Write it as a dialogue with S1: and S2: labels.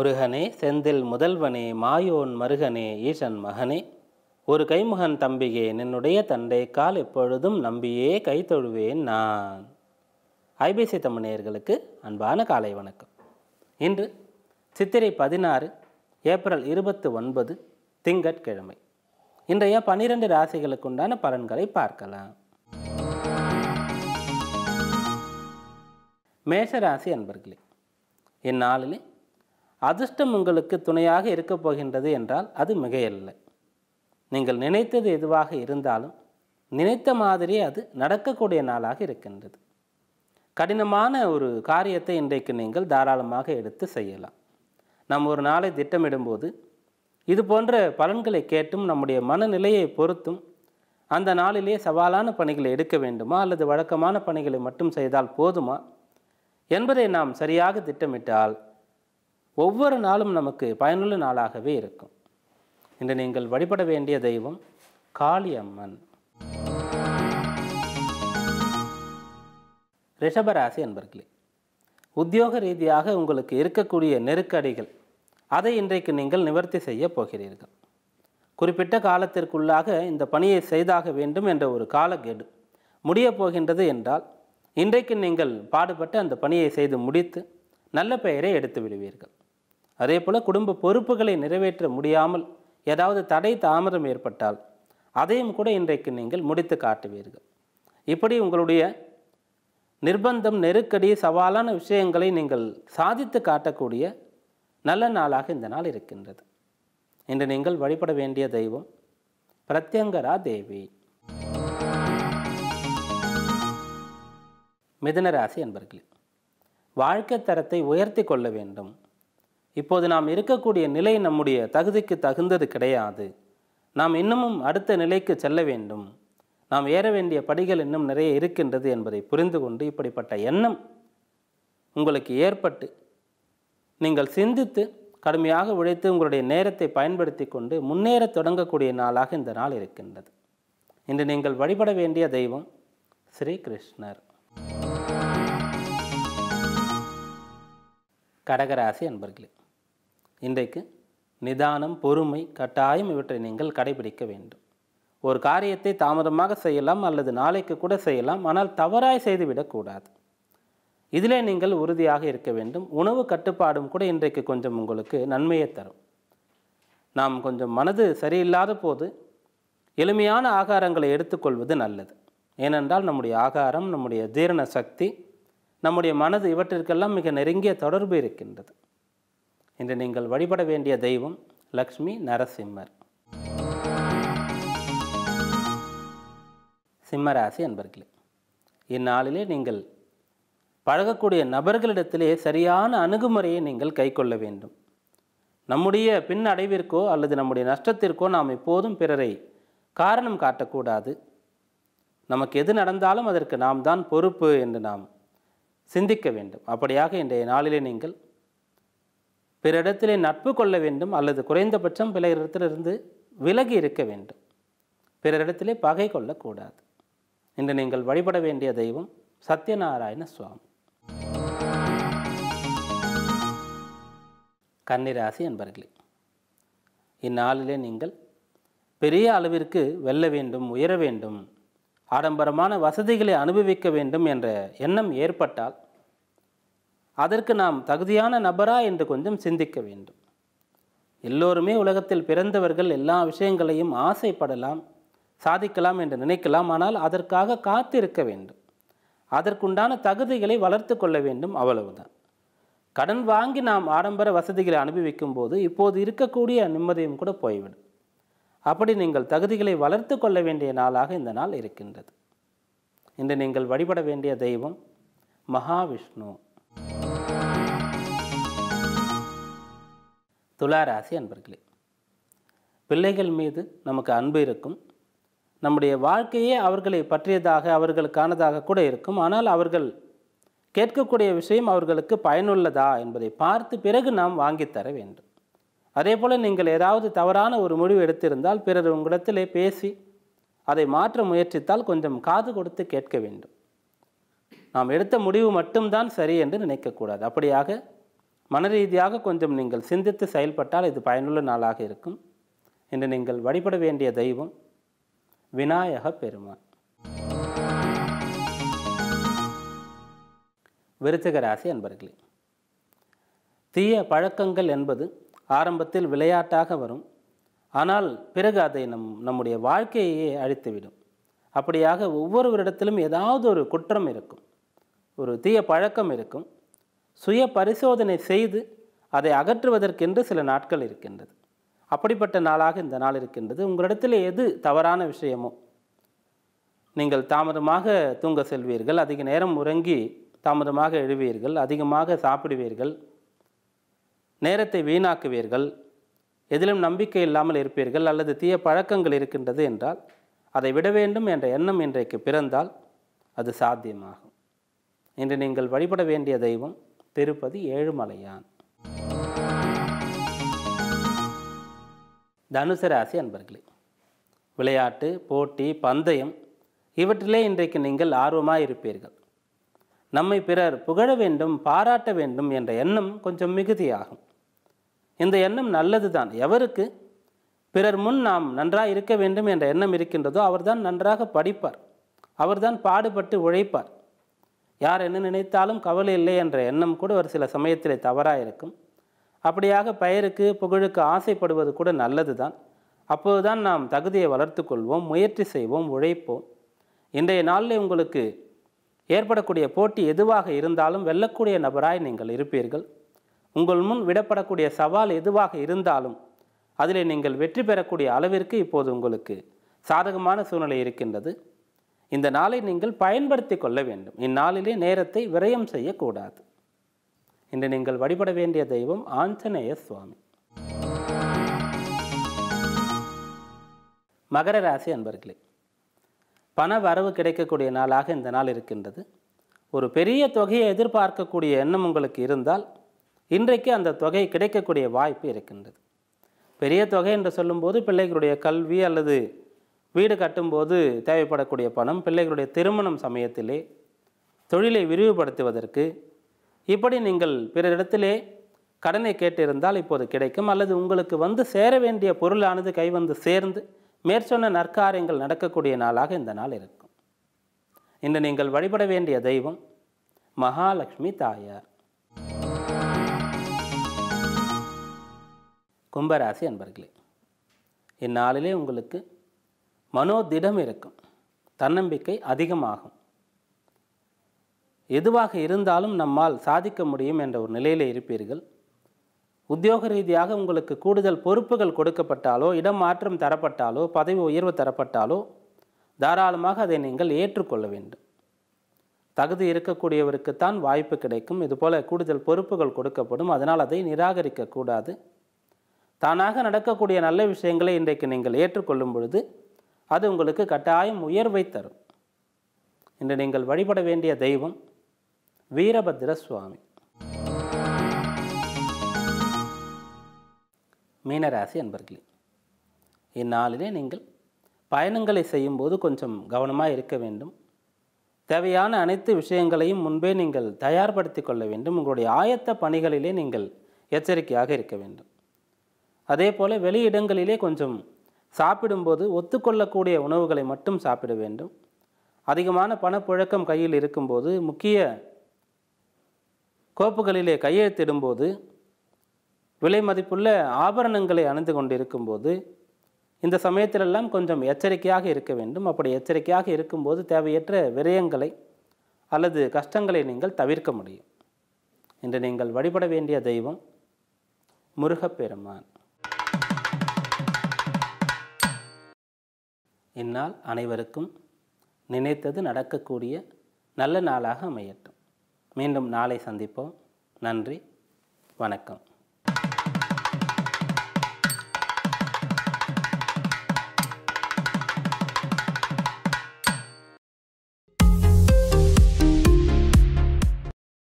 S1: முருகனே செந்தில் முதல்வனே மாயோன் மருகனே ஈசன் மகனே ஒரு கைமுகன் தம்பியே என்னுடைய தந்தை கால் எப்பொழுதும் நம்பியே கைத்தொழுவேன் நான் ஐபிசி தமிழர்களுக்கு அன்பான காலை வணக்கம் இன்று சித்திரை பதினாறு ஏப்ரல் இருபத்து ஒன்பது திங்கட்கிழமை இன்றைய பன்னிரண்டு ராசிகளுக்குண்டான பலன்களை பார்க்கலாம் மேஷராசி அன்பர்களே இந்நாளிலே அதிர்ஷ்டம் உங்களுக்கு துணையாக இருக்கப் போகின்றது என்றால் அது மிகையல்ல நீங்கள் நினைத்தது எதுவாக இருந்தாலும் நினைத்த மாதிரியே அது நடக்கக்கூடிய நாளாக இருக்கின்றது கடினமான ஒரு காரியத்தை இன்றைக்கு நீங்கள் தாராளமாக எடுத்து செய்யலாம் நாம் ஒரு நாளை திட்டமிடும்போது இது போன்ற பலன்களை கேட்டும் நம்முடைய மனநிலையை பொறுத்தும் அந்த நாளிலே சவாலான பணிகளை எடுக்க வேண்டுமா அல்லது வழக்கமான பணிகளை மட்டும் செய்தால் போதுமா என்பதை நாம் சரியாக திட்டமிட்டால் ஒவ்வொரு நாளும் நமக்கு பயனுள்ள நாளாகவே இருக்கும் இன்று நீங்கள் வழிபட வேண்டிய தெய்வம் காளியம்மன் ரிஷபராசி அன்பர்களே உத்தியோக ரீதியாக உங்களுக்கு இருக்கக்கூடிய நெருக்கடிகள் அதை இன்றைக்கு நீங்கள் நிவர்த்தி செய்ய போகிறீர்கள் குறிப்பிட்ட காலத்திற்குள்ளாக இந்த பணியை செய்தாக வேண்டும் என்ற ஒரு காலக்கெடு முடிய போகின்றது என்றால் இன்றைக்கு நீங்கள் பாடுபட்டு அந்த பணியை செய்து முடித்து நல்ல பெயரை எடுத்து விடுவீர்கள் அதே போல் குடும்ப பொறுப்புகளை நிறைவேற்ற முடியாமல் ஏதாவது தடை தாமதம் ஏற்பட்டால் அதையும் கூட இன்றைக்கு நீங்கள் முடித்து காட்டுவீர்கள் இப்படி உங்களுடைய நிர்பந்தம் நெருக்கடி சவாலான விஷயங்களை நீங்கள் சாதித்து காட்டக்கூடிய நல்ல நாளாக இந்த நாள் இருக்கின்றது இன்று நீங்கள் வழிபட வேண்டிய தெய்வம் பிரத்யங்கரா தேவி மிதனராசி என்பர்களே வாழ்க்கை தரத்தை உயர்த்தி கொள்ள வேண்டும் இப்போது நாம் இருக்கக்கூடிய நிலை நம்முடைய தகுதிக்கு தகுந்தது கிடையாது நாம் இன்னமும் அடுத்த நிலைக்கு செல்ல வேண்டும் நாம் ஏற வேண்டிய படிகள் இன்னும் நிறைய இருக்கின்றது என்பதை புரிந்து கொண்டு இப்படிப்பட்ட எண்ணம் உங்களுக்கு ஏற்பட்டு நீங்கள் சிந்தித்து கடுமையாக உழைத்து உங்களுடைய நேரத்தை பயன்படுத்தி கொண்டு முன்னேற தொடங்கக்கூடிய நாளாக இந்த நாள் இருக்கின்றது இன்று நீங்கள் வழிபட வேண்டிய தெய்வம் ஸ்ரீ கிருஷ்ணர் கடகராசி அன்பர்களே இன்றைக்கு நிதானம் பொறுமை கட்டாயம் இவற்றை நீங்கள் கடைபிடிக்க வேண்டும் ஒரு காரியத்தை தாமதமாக செய்யலாம் அல்லது நாளைக்கு கூட செய்யலாம் ஆனால் தவறாய் செய்துவிடக்கூடாது இதிலே நீங்கள் உறுதியாக இருக்க வேண்டும் உணவு கட்டுப்பாடும் கூட இன்றைக்கு கொஞ்சம் உங்களுக்கு நன்மையை தரும் நாம் கொஞ்சம் மனது சரியில்லாத போது எளிமையான ஆகாரங்களை எடுத்துக்கொள்வது நல்லது ஏனென்றால் நம்முடைய ஆகாரம் நம்முடைய ஜீரண சக்தி நம்முடைய மனது இவற்றிற்கெல்லாம் மிக நெருங்கிய தொடர்பு இருக்கின்றது இன்று நீங்கள் வழிபட வேண்டிய தெய்வம் லக்ஷ்மி நரசிம்மர் சிம்மராசி அன்பர்களே இந்நாளிலே நீங்கள் பழகக்கூடிய நபர்களிடத்திலே சரியான அணுகுமுறையை நீங்கள் கைக்கொள்ள வேண்டும் நம்முடைய பின்னடைவிற்கோ அல்லது நம்முடைய நஷ்டத்திற்கோ நாம் எப்போதும் பிறரை காரணம் காட்டக்கூடாது நமக்கு எது நடந்தாலும் அதற்கு நாம் தான் பொறுப்பு என்று நாம் சிந்திக்க வேண்டும் அப்படியாக இன்றைய நாளிலே நீங்கள் பிற இடத்திலே நட்பு கொள்ள வேண்டும் அல்லது குறைந்தபட்சம் பிற இடத்திலிருந்து விலகி இருக்க வேண்டும் பிற இடத்திலே பகை கொள்ளக்கூடாது இன்று நீங்கள் வழிபட வேண்டிய தெய்வம் சத்யநாராயண சுவாமி கன்னிராசி என்பர்களே இந்நாளிலே நீங்கள் பெரிய அளவிற்கு வெல்ல வேண்டும் உயர வேண்டும் ஆடம்பரமான வசதிகளை அனுபவிக்க வேண்டும் என்ற எண்ணம் ஏற்பட்டால் அதற்கு நாம் தகுதியான நபரா என்று கொஞ்சம் சிந்திக்க வேண்டும் எல்லோருமே உலகத்தில் பிறந்தவர்கள் எல்லா விஷயங்களையும் ஆசைப்படலாம் சாதிக்கலாம் என்று நினைக்கலாம் ஆனால் அதற்காக காத்திருக்க வேண்டும் அதற்குண்டான தகுதிகளை வளர்த்து கொள்ள வேண்டும் அவ்வளவுதான் கடன் வாங்கி நாம் ஆடம்பர வசதிகளை அனுபவிக்கும் போது இப்போது இருக்கக்கூடிய நிம்மதியும் கூட போய்விடும் அப்படி நீங்கள் தகுதிகளை வளர்த்து கொள்ள வேண்டிய நாளாக இந்த நாள் இருக்கின்றது இன்று நீங்கள் வழிபட வேண்டிய தெய்வம் மகாவிஷ்ணு துளாராசி அன்பர்களே பிள்ளைகள் மீது நமக்கு அன்பு இருக்கும் நம்முடைய வாழ்க்கையே அவர்களை பற்றியதாக அவர்களுக்கானதாக கூட இருக்கும் ஆனால் அவர்கள் கேட்கக்கூடிய விஷயம் அவர்களுக்கு பயனுள்ளதா என்பதை பார்த்து பிறகு நாம் வாங்கித்தர வேண்டும் அதே போல் நீங்கள் ஏதாவது தவறான ஒரு முடிவு எடுத்திருந்தால் பிறர் உங்களிடத்திலே பேசி அதை மாற்ற முயற்சித்தால் கொஞ்சம் காது கொடுத்து கேட்க வேண்டும் நாம் எடுத்த முடிவு மட்டும்தான் சரி என்று நினைக்கக்கூடாது அப்படியாக மன ரீதியாக கொஞ்சம் நீங்கள் சிந்தித்து செயல்பட்டால் இது பயனுள்ள நாளாக இருக்கும் இன்று நீங்கள் வழிபட வேண்டிய தெய்வம் விநாயக பெருமான் விருச்சிக ராசி அன்பர்களே தீய பழக்கங்கள் என்பது ஆரம்பத்தில் விளையாட்டாக வரும் ஆனால் பிறகு அதை நம் நம்முடைய வாழ்க்கையே அழித்துவிடும் அப்படியாக ஒவ்வொருவரிடத்திலும் ஏதாவது ஒரு குற்றம் இருக்கும் ஒரு தீய பழக்கம் இருக்கும் சுய பரிசோதனை செய்து அதை அகற்றுவதற்கென்று சில நாட்கள் இருக்கின்றது அப்படிப்பட்ட நாளாக இந்த நாள் இருக்கின்றது உங்களிடத்தில் எது தவறான விஷயமோ நீங்கள் தாமதமாக தூங்க செல்வீர்கள் அதிக நேரம் உறங்கி தாமதமாக எழுவீர்கள் அதிகமாக சாப்பிடுவீர்கள் நேரத்தை வீணாக்குவீர்கள் எதிலும் நம்பிக்கை இல்லாமல் இருப்பீர்கள் அல்லது தீய பழக்கங்கள் இருக்கின்றது என்றால் அதை விட வேண்டும் என்ற எண்ணம் இன்றைக்கு பிறந்தால் அது சாத்தியமாகும் இன்று நீங்கள் வழிபட வேண்டிய தெய்வம் திருப்பதி ஏழுமலையான் தனுசு ராசி அன்பர்களே விளையாட்டு போட்டி பந்தயம் இவற்றிலே இன்றைக்கு நீங்கள் ஆர்வமாக இருப்பீர்கள் நம்மை பிறர் புகழ வேண்டும் பாராட்ட வேண்டும் என்ற எண்ணம் கொஞ்சம் மிகுதியாகும் இந்த எண்ணம் நல்லது தான் எவருக்கு பிறர் முன் நாம் நன்றாக இருக்க வேண்டும் என்ற எண்ணம் இருக்கின்றதோ அவர்தான் நன்றாக படிப்பார் அவர்தான் பாடுபட்டு உழைப்பார் யார் என்ன நினைத்தாலும் கவலை இல்லை என்ற எண்ணம் கூட ஒரு சில சமயத்தில் தவறாக இருக்கும் அப்படியாக பெயருக்கு புகழுக்கு ஆசைப்படுவது கூட நல்லது தான் அப்போதுதான் நாம் தகுதியை வளர்த்து கொள்வோம் முயற்சி செய்வோம் உழைப்போம் இன்றைய நாளில் உங்களுக்கு ஏற்படக்கூடிய போட்டி எதுவாக இருந்தாலும் வெல்லக்கூடிய நபராய் நீங்கள் இருப்பீர்கள் உங்கள் முன் விடப்படக்கூடிய சவால் எதுவாக இருந்தாலும் அதில் நீங்கள் வெற்றி பெறக்கூடிய அளவிற்கு இப்போது உங்களுக்கு சாதகமான சூழ்நிலை இருக்கின்றது இந்த நாளை நீங்கள் பயன்படுத்தி கொள்ள வேண்டும் இந்நாளிலே நேரத்தை விரயம் செய்யக்கூடாது இன்று நீங்கள் வழிபட வேண்டிய தெய்வம் ஆஞ்சநேய சுவாமி மகர ராசி அன்பர்களே பண வரவு கிடைக்கக்கூடிய நாளாக இந்த நாள் இருக்கின்றது ஒரு பெரிய தொகையை எதிர்பார்க்கக்கூடிய எண்ணம் உங்களுக்கு இருந்தால் இன்றைக்கு அந்த தொகை கிடைக்கக்கூடிய வாய்ப்பு இருக்கின்றது பெரிய தொகை என்று சொல்லும்போது பிள்ளைகளுடைய கல்வி அல்லது வீடு கட்டும்போது தேவைப்படக்கூடிய பணம் பிள்ளைகளுடைய திருமணம் சமயத்திலே தொழிலை விரிவுபடுத்துவதற்கு இப்படி நீங்கள் பிறரிடத்திலே கடனை கேட்டிருந்தால் இப்போது கிடைக்கும் அல்லது உங்களுக்கு வந்து சேர வேண்டிய பொருளானது கைவந்து சேர்ந்து மேற்சொன்ன நற்காரியங்கள் நடக்கக்கூடிய நாளாக இந்த நாள் இருக்கும் இன்று நீங்கள் வழிபட வேண்டிய தெய்வம் மகாலட்சுமி தாயார் கும்பராசி அன்பர்களே இந்நாளிலே உங்களுக்கு மனோதிடம் இருக்கும் தன்னம்பிக்கை அதிகமாகும் எதுவாக இருந்தாலும் நம்மால் சாதிக்க முடியும் என்ற ஒரு நிலையில் இருப்பீர்கள் உத்தியோக ரீதியாக உங்களுக்கு கூடுதல் பொறுப்புகள் கொடுக்கப்பட்டாலோ இடமாற்றம் தரப்பட்டாலோ பதவி உயர்வு தரப்பட்டாலோ தாராளமாக அதை நீங்கள் ஏற்றுக்கொள்ள வேண்டும் தகுதி இருக்கக்கூடியவருக்குத்தான் வாய்ப்பு கிடைக்கும் இதுபோல் கூடுதல் பொறுப்புகள் கொடுக்கப்படும் அதனால் அதை நிராகரிக்கக்கூடாது தானாக நடக்கக்கூடிய நல்ல விஷயங்களை இன்றைக்கு நீங்கள் ஏற்றுக்கொள்ளும் பொழுது அது உங்களுக்கு கட்டாயம் உயர்வை தரும் இன்று நீங்கள் வழிபட வேண்டிய தெய்வம் வீரபத்ர சுவாமி மீனராசி அன்பர்களே இந்நாளிலே நீங்கள் பயணங்களை செய்யும்போது கொஞ்சம் கவனமாக இருக்க வேண்டும் தேவையான அனைத்து விஷயங்களையும் முன்பே நீங்கள் தயார்படுத்தி கொள்ள வேண்டும் உங்களுடைய ஆயத்த பணிகளிலே நீங்கள் எச்சரிக்கையாக இருக்க வேண்டும் அதே போல் வெளியிடங்களிலே கொஞ்சம் சாப்பிடும்போது ஒத்துக்கொள்ளக்கூடிய உணவுகளை மட்டும் சாப்பிட வேண்டும் அதிகமான பணப்புழக்கம் கையில் இருக்கும்போது முக்கிய கோப்புகளிலே கையெழுத்திடும்போது விலை மதிப்புள்ள ஆபரணங்களை அணிந்து கொண்டிருக்கும்போது இந்த சமயத்திலெல்லாம் கொஞ்சம் எச்சரிக்கையாக இருக்க வேண்டும் அப்படி எச்சரிக்கையாக இருக்கும்போது தேவையற்ற விரயங்களை அல்லது கஷ்டங்களை நீங்கள் தவிர்க்க முடியும் இன்று நீங்கள் வழிபட வேண்டிய தெய்வம் முருகப்பெருமான் இந்நாள் அனைவருக்கும் நினைத்தது நடக்கக்கூடிய நல்ல நாளாக அமையட்டும் மீண்டும் நாளை சந்திப்போம் நன்றி வணக்கம்